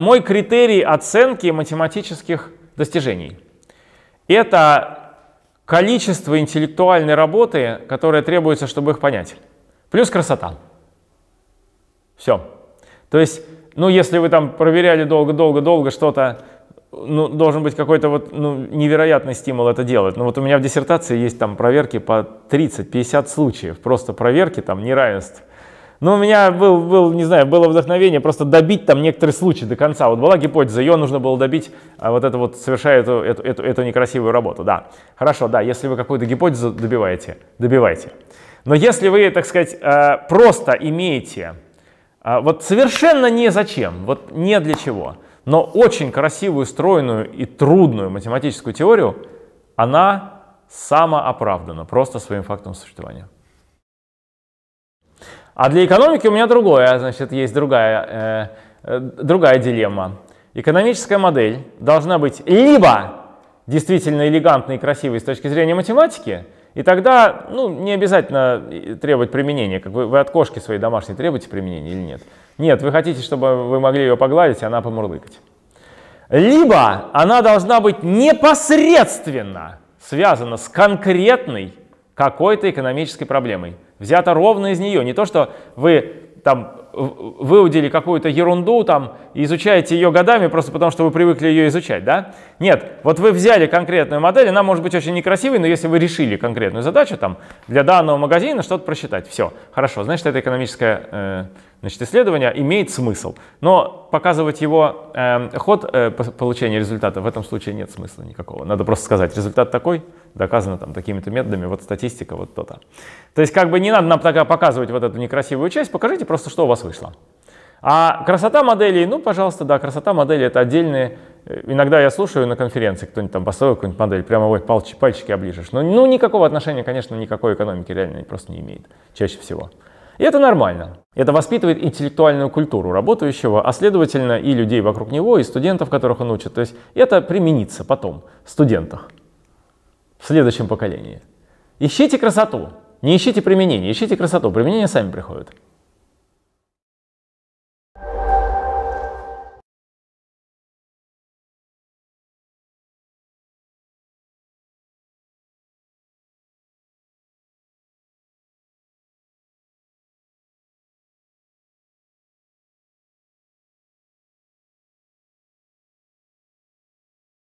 Мой критерий оценки математических достижений — это количество интеллектуальной работы, которая требуется, чтобы их понять, плюс красота. Все. То есть, ну, если вы там проверяли долго-долго-долго что-то, ну, должен быть какой-то вот ну, невероятный стимул это делать. Ну, вот у меня в диссертации есть там проверки по 30-50 случаев, просто проверки там неравенств но ну, у меня был, был, не знаю, было вдохновение просто добить там некоторые случаи до конца. Вот была гипотеза, ее нужно было добить, а вот это вот, совершая эту, эту, эту, эту некрасивую работу, да. Хорошо, да, если вы какую-то гипотезу добиваете, добивайте. Но если вы, так сказать, э, просто имеете, э, вот совершенно не зачем, вот не для чего, но очень красивую, стройную и трудную математическую теорию, она самооправдана просто своим фактом существования. А для экономики у меня другое, значит, есть другая, э, э, другая дилемма. Экономическая модель должна быть либо действительно элегантной и красивой с точки зрения математики, и тогда ну, не обязательно требовать применения, как вы, вы от кошки своей домашней требуете применения или нет. Нет, вы хотите, чтобы вы могли ее погладить, и она помурлыкать. Либо она должна быть непосредственно связана с конкретной какой-то экономической проблемой. Взято ровно из нее. Не то, что вы там выудили какую-то ерунду, там, изучаете ее годами просто потому, что вы привыкли ее изучать, да? Нет, вот вы взяли конкретную модель, она может быть очень некрасивой, но если вы решили конкретную задачу, там, для данного магазина что-то просчитать, все, хорошо, значит, это экономическое э, значит, исследование имеет смысл. Но показывать его э, ход э, получения результата в этом случае нет смысла никакого. Надо просто сказать, результат такой, доказано там такими-то методами, вот статистика, вот то-то. То есть как бы не надо нам тогда показывать вот эту некрасивую часть, покажите просто, что у вас вышло. А красота моделей, ну, пожалуйста, да, красота модели это отдельные Иногда я слушаю на конференции, кто-нибудь там поставил какую-нибудь модель, прямо ой, пальчики, пальчики оближешь. Но, ну, ну, никакого отношения, конечно, никакой экономики реально просто не имеет, чаще всего. И это нормально. Это воспитывает интеллектуальную культуру работающего, а следовательно и людей вокруг него, и студентов, которых он учит. То есть это применится потом в студентах, в следующем поколении. Ищите красоту, не ищите применение, ищите красоту, применение сами приходят